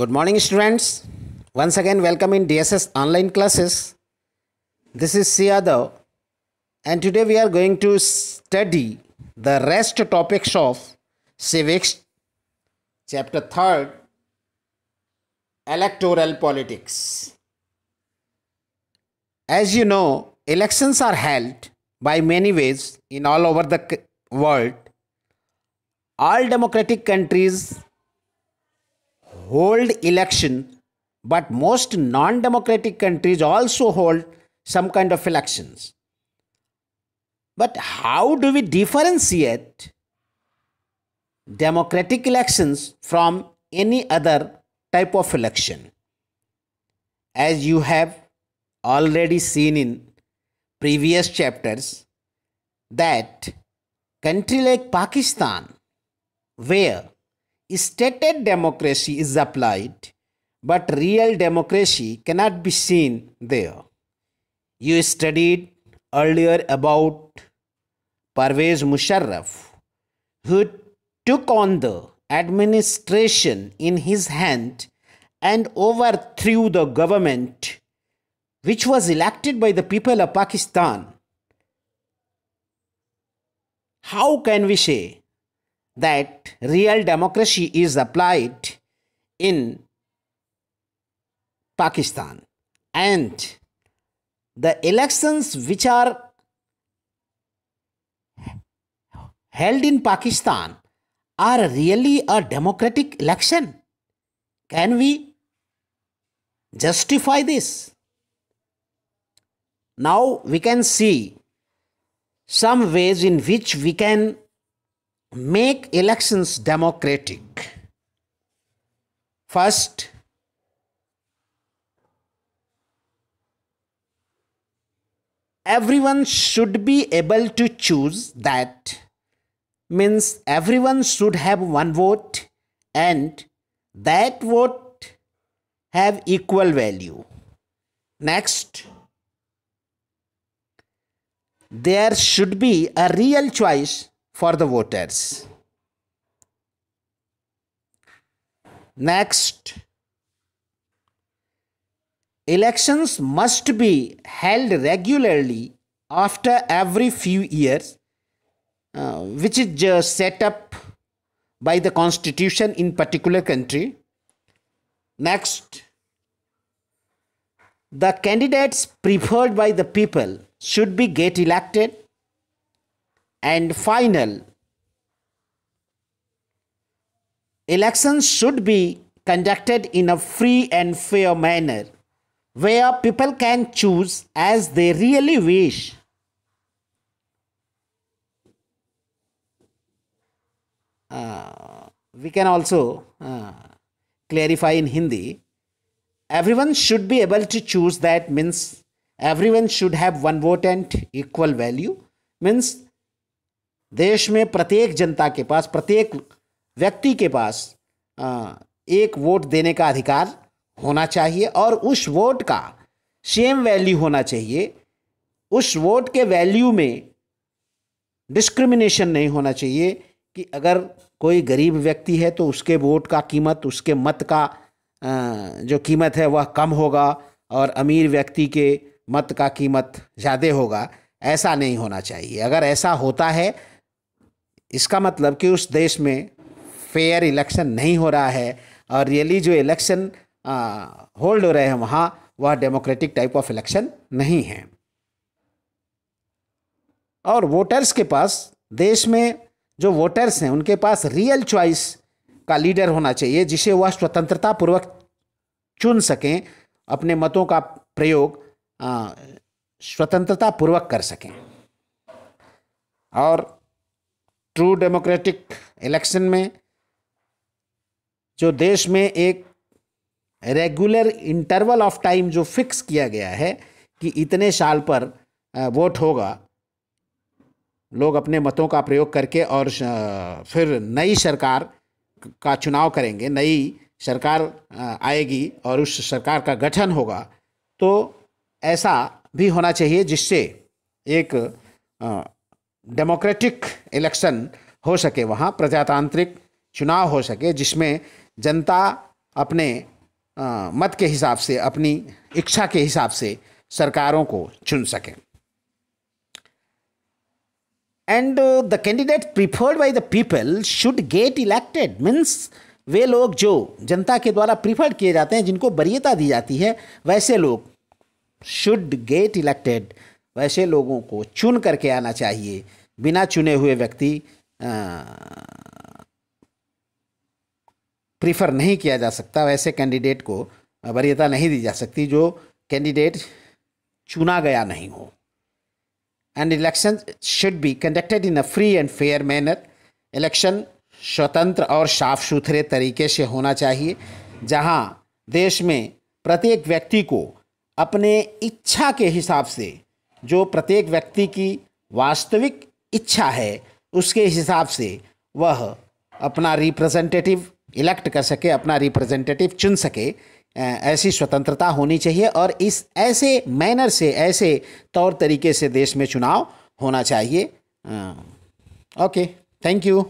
Good morning students. Once again welcome in DSS online classes. This is Siyadav and today we are going to study the rest topics of civics chapter 3rd electoral politics. As you know elections are held by many ways in all over the world. All democratic countries hold election, but most non-democratic countries also hold some kind of elections. But how do we differentiate democratic elections from any other type of election? As you have already seen in previous chapters, that country like Pakistan, where Stated democracy is applied, but real democracy cannot be seen there. You studied earlier about Parvez Musharraf, who took on the administration in his hand and overthrew the government which was elected by the people of Pakistan. How can we say that real democracy is applied in Pakistan and the elections which are held in Pakistan are really a democratic election. Can we justify this? Now we can see some ways in which we can make elections democratic. First, everyone should be able to choose that means everyone should have one vote and that vote have equal value next there should be a real choice for the voters. Next, elections must be held regularly after every few years, uh, which is uh, set up by the constitution in particular country. Next, the candidates preferred by the people should be get elected and final. Elections should be conducted in a free and fair manner where people can choose as they really wish. Uh, we can also uh, clarify in Hindi. Everyone should be able to choose that means everyone should have one vote and equal value means देश में प्रत्येक जनता के पास प्रत्येक व्यक्ति के पास एक vote देने का अधिकार होना चाहिए और उस वोट का सेम वैल्यू होना चाहिए उस वोट के वैल्यू में डिस्क्रिमिनेशन नहीं होना चाहिए कि अगर कोई गरीब व्यक्ति है तो उसके वोट का कीमत उसके मत का जो कीमत है वह कम होगा और अमीर व्यक्ति के मत का कीमत ज़्यादा होगा ऐसा नहीं होना चाहिए अगर ऐसा होता है इसका मतलब कि उस देश में फेयर इलेक्शन नहीं हो रहा है और रियली जो इलेक्शन होल्ड हो रहे हैं वहाँ वह डेमोक्रेटिक टाइप ऑफ इलेक्शन नहीं है और वोटर्स के पास देश में जो वोटर्स हैं उनके पास रियल चॉइस का लीडर होना चाहिए जिसे वह स्वतंत्रता पूर्वक चुन सकें अपने मतों का प्रयोग स्वतंत्रता पूर्वक कर सकें और ट्रू डेमोक्रेटिक इलेक्शन में जो देश में एक रेगुलर इंटरवल ऑफ टाइम जो फिक्स किया गया है कि इतने साल पर वोट होगा लोग अपने मतों का प्रयोग करके और फिर नई सरकार का चुनाव करेंगे नई सरकार आएगी और उस सरकार का गठन होगा तो ऐसा भी होना चाहिए जिससे एक डेमोक्रेटिक इलेक्शन हो सके वहाँ प्रजातांत्रिक चुनाव हो सके जिसमें जनता अपने आ, मत के हिसाब से अपनी इच्छा के हिसाब से सरकारों को चुन सके and the candidate preferred by the people should get elected means वे लोग जो जनता के द्वारा प्रीफर्ड किए जाते हैं जिनको वरीयता दी जाती है वैसे लोग शुड गेट इलेक्टेड वैसे लोगों को चुन करके आना चाहिए बिना चुने हुए व्यक्ति प्रीफर नहीं किया जा सकता वैसे कैंडिडेट को वरीयता नहीं दी जा सकती जो कैंडिडेट चुना गया नहीं हो and election should be conducted in a free and fair manner election स्वतंत्र और साफ सुथरे तरीके से होना चाहिए जहां देश में प्रत्येक व्यक्ति को अपने इच्छा के हिसाब से जो प्रत्येक व्यक्ति की वास्तविक इच्छा है उसके हिसाब से वह अपना रिप्रेजेंटेटिव इलेक्ट कर सके अपना रिप्रेजेंटेटिव चुन सके ऐसी स्वतंत्रता होनी चाहिए और इस ऐसे मैनर से ऐसे तौर तरीके से देश में चुनाव होना चाहिए ओके थैंक यू